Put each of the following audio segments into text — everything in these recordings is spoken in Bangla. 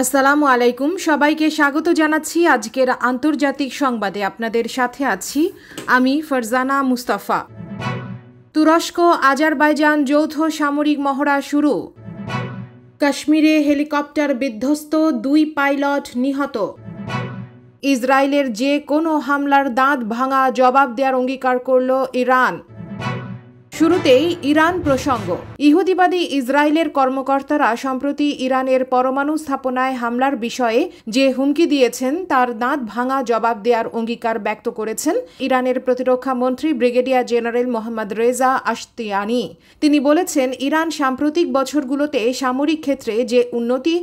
আসসালামু আলাইকুম সবাইকে স্বাগত জানাচ্ছি আজকের আন্তর্জাতিক সংবাদে আপনাদের সাথে আছি আমি ফারজানা মুস্তাফা তুরস্ক আজারবাইজান যৌথ সামরিক মহড়া শুরু কাশ্মীরে হেলিকপ্টার বিধ্বস্ত দুই পাইলট নিহত ইসরায়েলের যে কোনো হামলার দাঁত ভাঙা জবাব দেওয়ার অঙ্গীকার করল ইরান শুরুতেই ইরান প্রসঙ্গ ইহুদিবাদী ইসরায়েলের কর্মকর্তারা সম্প্রতি ইরানের পরমাণু স্থাপনায় হামলার বিষয়ে যে হুমকি দিয়েছেন তার দাঁত ভাঙা জবাব দেওয়ার অঙ্গীকার ব্যক্ত করেছেন ইরানের প্রতিরক্ষা মন্ত্রী brigadier general Mohammad Reza Ashtiani তিনি বলেছেন ইরান সাম্প্রতিক বছরগুলোতে সামরিক ক্ষেত্রে যে উন্নতি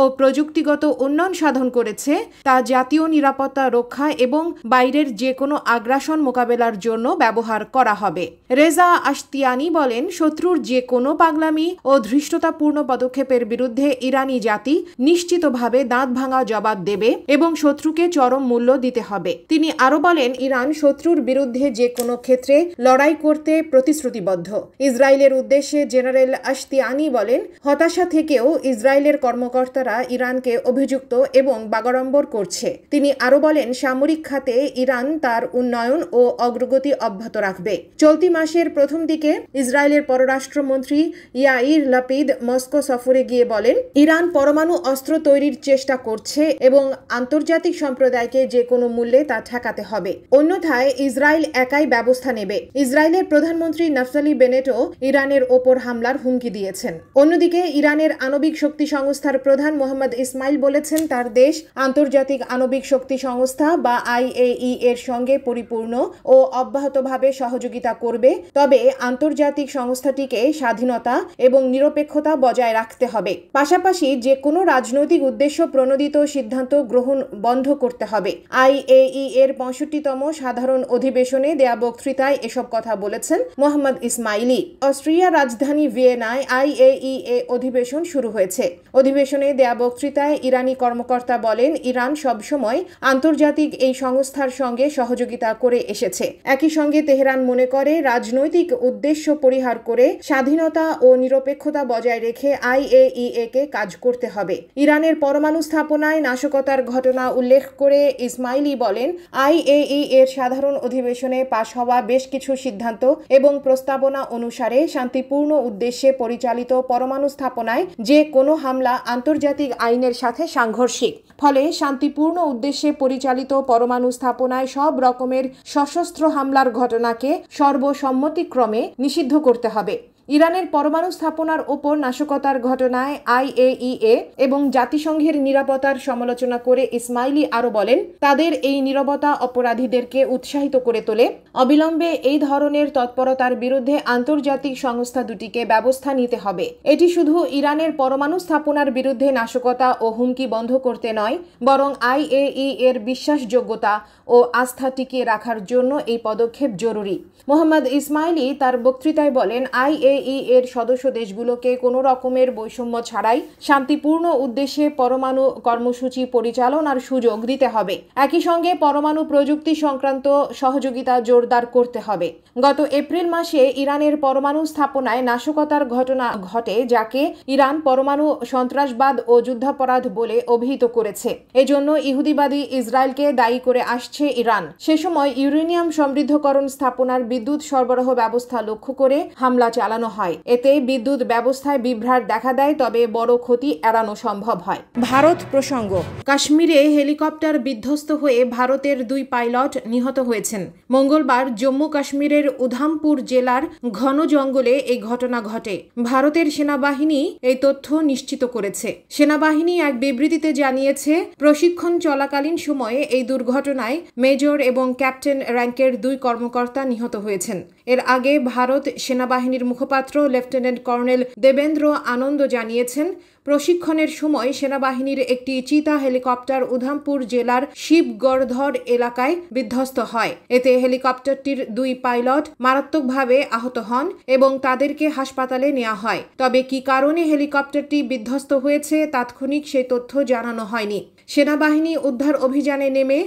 ও প্রযুক্তিগত উন্নয়ন সাধন করেছে তা জাতীয় নিরাপত্তা রক্ষা এবং বাইরের যে কোনো আগ্রাসন মোকাবেলার জন্য ব্যবহার করা হবে রেজা বাসতিয়ানি বলেন শত্রুর যে কোনো পাগলামি ও ধৃষ্টতাপূর্ণ পদক্ষেপের বিরুদ্ধে ইরানি জাতি নিশ্চিতভাবে দাঁত ভাঙা জবাব দেবে এবং শত্রুকে চরম মূল্য দিতে হবে তিনি আরও বলেন ইরান শত্রুর বিরুদ্ধে যে কোনো ক্ষেত্রে লড়াই করতে প্রতিশ্রুতিবদ্ধ ইসরায়েলের উদ্দেশ্যে জেনারেল আশতিয়ানি বলেন হতাশা থেকেও ইসরায়েলের কর্মকর্তারা ইরানকে অভিযুক্ত এবং বাগাড়ম্বর করছে তিনি আরও বলেন সামরিক খাতে ইরান তার উন্নয়ন ও অগ্রগতি অব্যাহত রাখবে চলতি মাসের প্রথম অন্যদিকে ইসরায়েলের পররাষ্ট্রমন্ত্রী ইয়াইর লাপিদ মস্কো সফরে গিয়ে বলেন ইরান পরমাণু অস্ত্র তৈরির চেষ্টা করছে এবং আন্তর্জাতিক সম্প্রদায়কে যে কোনো মূল্যে তা ঠেকাতে হবে অন্যথায় ইসরায়েল একাই ব্যবস্থা নেবে ইসরায়েলের প্রধানমন্ত্রী নফসালি বেনেটও ইরানের ওপর হামলার হুমকি দিয়েছেন অন্যদিকে ইরানের আণবিক শক্তি সংস্থার প্রধান মোহাম্মদ ইসমাইল বলেছেন তার দেশ আন্তর্জাতিক আণবিক শক্তি সংস্থা বা আইএই এর সঙ্গে পরিপূর্ণ ও অব্যাহতভাবে সহযোগিতা করবে তবে আন্তর্জাতিক সংস্থাটিকে স্বাধীনতা এবং নিরপেক্ষতা বজায় রাখতে হবে পাশাপাশি যে কোনো রাজনৈতিক উদ্দেশ্য প্রণোদিত সিদ্ধান্ত গ্রহণ বন্ধ করতে হবে আইএই এর পঁয়ষট্টিতম সাধারণ অধিবেশনে দেয়া বক্তৃতায় এসব কথা বলেছেন মোহাম্মদ ইসমাইলি অস্ট্রিয়া রাজধানী ভিয়েনায় আইএই এ অধিবেশন শুরু হয়েছে অধিবেশনে দেয়া বক্তৃতায় ইরানি কর্মকর্তা বলেন ইরান সবসময় আন্তর্জাতিক এই সংস্থার সঙ্গে সহযোগিতা করে এসেছে একই সঙ্গে তেহরান মনে করে রাজনৈতিক উদ্দেশ্য পরিহার করে স্বাধীনতা ও নিরপেক্ষতা বজায় রেখে আইএইএ কে কাজ করতে হবে ইরানের পরমাণু স্থাপনায় নাশকতার ঘটনা উল্লেখ করে ইসমাইলি বলেন আইএই এর সাধারণ অধিবেশনে পাশ হওয়া বেশ কিছু সিদ্ধান্ত এবং প্রস্তাবনা অনুসারে শান্তিপূর্ণ উদ্দেশ্যে পরিচালিত পরমাণু স্থাপনায় যে কোনো হামলা আন্তর্জাতিক আইনের সাথে সাংঘর্ষিক ফলে শান্তিপূর্ণ উদ্দেশ্যে পরিচালিত পরমাণু স্থাপনায় সব রকমের সশস্ত্র হামলার ঘটনাকে সর্বসম্মতিক্রমে নিষিদ্ধ করতে হবে ইরানের পরমাণু স্থাপনার ওপর নাশকতার ঘটনায় আইএইএ এবং জাতিসংঘের নিরাপত্তার সমালোচনা করে ইসমাইলি আরও বলেন তাদের এই নিরবতা অপরাধীদেরকে উৎসাহিত করে তোলে অবিলম্বে এই ধরনের তৎপরতার বিরুদ্ধে আন্তর্জাতিক সংস্থা দুটিকে ব্যবস্থা নিতে হবে এটি শুধু ইরানের পরমাণু স্থাপনার বিরুদ্ধে নাশকতা ও হুমকি বন্ধ করতে নয় বরং আইএই এর বিশ্বাসযোগ্যতা ও আস্থা টিকিয়ে রাখার জন্য এই পদক্ষেপ জরুরি মোহাম্মদ ইসমাইলি তার বক্তৃতায় বলেন আইএ জেই এর সদস্য দেশগুলোকে কোনো রকমের বৈষম্য ছাড়াই শান্তিপূর্ণ উদ্দেশ্যে পরমাণু কর্মসূচি পরিচালনার সুযোগ দিতে হবে একই সঙ্গে পরমাণু প্রযুক্তি সংক্রান্ত সহযোগিতা জোরদার করতে হবে গত এপ্রিল মাসে ইরানের পরমাণু স্থাপনায় নাশকতার ঘটনা ঘটে যাকে ইরান পরমাণু সন্ত্রাসবাদ ও যুদ্ধাপরাধ বলে অভিহিত করেছে এজন্য ইহুদিবাদী ইসরায়েলকে দায়ী করে আসছে ইরান সে সময় ইউরেনিয়াম সমৃদ্ধকরণ স্থাপনার বিদ্যুৎ সরবরাহ ব্যবস্থা লক্ষ্য করে হামলা চালানো বসানো হয় এতে বিদ্যুৎ ব্যবস্থায় বিভ্রাট দেখা দেয় তবে বড় ক্ষতি এড়ানো সম্ভব হয় ভারত প্রসঙ্গ কাশ্মীরে হেলিকপ্টার বিধ্বস্ত হয়ে ভারতের দুই পাইলট নিহত হয়েছেন মঙ্গলবার জম্মু কাশ্মীরের উধামপুর জেলার ঘন জঙ্গলে এই ঘটনা ঘটে ভারতের সেনাবাহিনী এই তথ্য নিশ্চিত করেছে সেনাবাহিনী এক বিবৃতিতে জানিয়েছে প্রশিক্ষণ চলাকালীন সময়ে এই দুর্ঘটনায় মেজর এবং ক্যাপ্টেন র্যাঙ্কের দুই কর্মকর্তা নিহত হয়েছেন এর আগে ভারত সেনাবাহিনীর মুখপাত্র লেফটেন্যান্ট কর্নেল দেবেন্দ্র আনন্দ জানিয়েছেন প্রশিক্ষণের সময় সেনাবাহিনীর একটি চিতা হেলিকপ্টার উধামপুর জেলার শিবগড়ধর এলাকায় বিধ্বস্ত হয় এতে হেলিকপ্টারটির দুই পাইলট মারাত্মকভাবে আহত হন এবং তাদেরকে হাসপাতালে নেওয়া হয় তবে কি কারণে হেলিকপ্টারটি বিধ্বস্ত হয়েছে তাৎক্ষণিক সেই তথ্য জানানো হয়নি সেনাবাহিনী উদ্ধার অভিযানে নেমে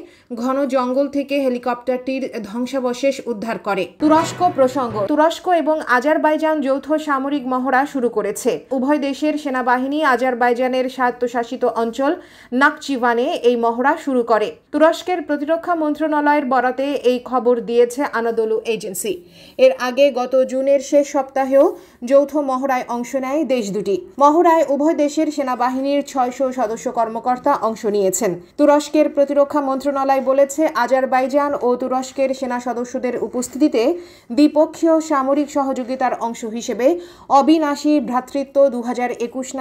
ঘন জঙ্গল থেকে হেলিকপ্টারটির ধ্বংসাবশেষ উদ্ধার করে তুরস্ক প্রসঙ্গ তুরস্ক এবং আজারবাইজান যৌথ সামরিক মহড়া শুরু করেছে উভয় দেশের সেনাবাহিনী আজারবাইজানের স্বায়ত্তশাসিত অঞ্চল নাকচিভানে এই মহড়া শুরু করে তুরস্কের প্রতিরক্ষা মন্ত্রণালয়ের বরাতে এই খবর দিয়েছে আনাদলু এজেন্সি এর আগে গত জুনের শেষ সপ্তাহেও যৌথ মহড়ায় অংশ নেয় দেশ দুটি মহড়ায় উভয় দেশের সেনাবাহিনীর ছয়শ সদস্য কর্মকর্তা অংশ নিয়েছেন তুরস্কের প্রতিরক্ষা মন্ত্রণালয় বলেছে আজারবাইজান ও তুরস্কের সেনা সদস্যদের উপস্থিতিতে দ্বিপক্ষীয় সামরিক সহযোগিতার অংশ হিসেবে অবিনাশী ভ্রাতৃত্ব দু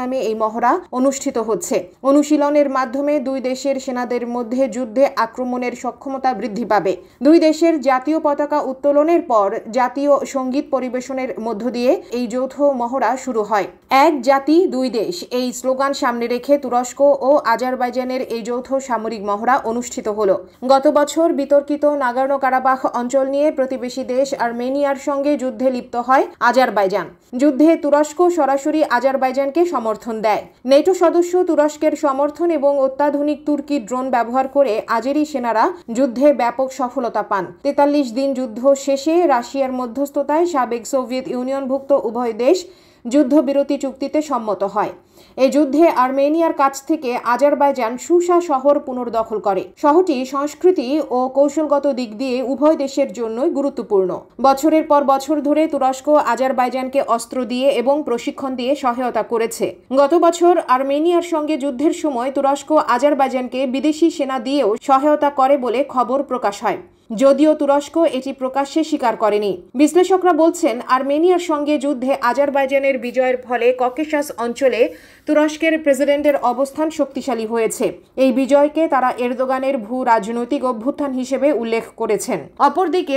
নামে এই মহড়া অনুষ্ঠিত হচ্ছে অনুশীলনের মাধ্যমে দুই দেশের সেনাদের মধ্যে যুদ্ধে আক্রমণের সক্ষমতা বৃদ্ধি পাবে দুই দেশের জাতীয় পতাকা উত্তোলনের পর জাতীয় সঙ্গীত পরিবেশনের মধ্য দিয়ে এই যৌথ মহড়া শুরু হয় এক জাতি দুই দেশ এই স্লোগান সামনে রেখে তুরস্ক ও আজারবাইজানের ইউনিয়নের এই যৌথ সামরিক মহড়া অনুষ্ঠিত হল গত বছর বিতর্কিত নাগার্নো কারাবাখ অঞ্চল নিয়ে প্রতিবেশী দেশ আর্মেনিয়ার সঙ্গে যুদ্ধে লিপ্ত হয় আজারবাইজান যুদ্ধে তুরস্ক সরাসরি আজারবাইজানকে সমর্থন দেয় নেটো সদস্য তুরস্কের সমর্থন এবং অত্যাধুনিক তুর্কি ড্রোন ব্যবহার করে আজেরি সেনারা যুদ্ধে ব্যাপক সফলতা পান তেতাল্লিশ দিন যুদ্ধ শেষে রাশিয়ার মধ্যস্থতায় সাবেক সোভিয়েত ইউনিয়নভুক্ত উভয় দেশ যুদ্ধবিরতি চুক্তিতে সম্মত হয় এ যুদ্ধে আর্মেনিয়ার কাছ থেকে আজারবাইজান সুসা শহর পুনর্দখল করে শহরটি সংস্কৃতি ও কৌশলগত দিক দিয়ে উভয় দেশের জন্যই গুরুত্বপূর্ণ বছরের পর বছর ধরে তুরস্ক আজারবাইজানকে অস্ত্র দিয়ে এবং প্রশিক্ষণ দিয়ে সহায়তা করেছে গত বছর আর্মেনিয়ার সঙ্গে যুদ্ধের সময় তুরস্ক আজারবাইজানকে বিদেশি সেনা দিয়েও সহায়তা করে বলে খবর প্রকাশ হয় যদিও তুরস্ক এটি প্রকাশ্যে স্বীকার করেনি বিশ্লেষকরা বলছেন আর্মেনিয়ার সঙ্গে যুদ্ধে আজারবাইজানের বিজয়ের ফলে ককেশাস অঞ্চলে তুরস্কের প্রেসিডেন্টের অবস্থান শক্তিশালী হয়েছে এই বিজয়কে তারা এরদোগানের ভূ রাজনৈতিক অভ্যুত্থান হিসেবে উল্লেখ করেছেন অপরদিকে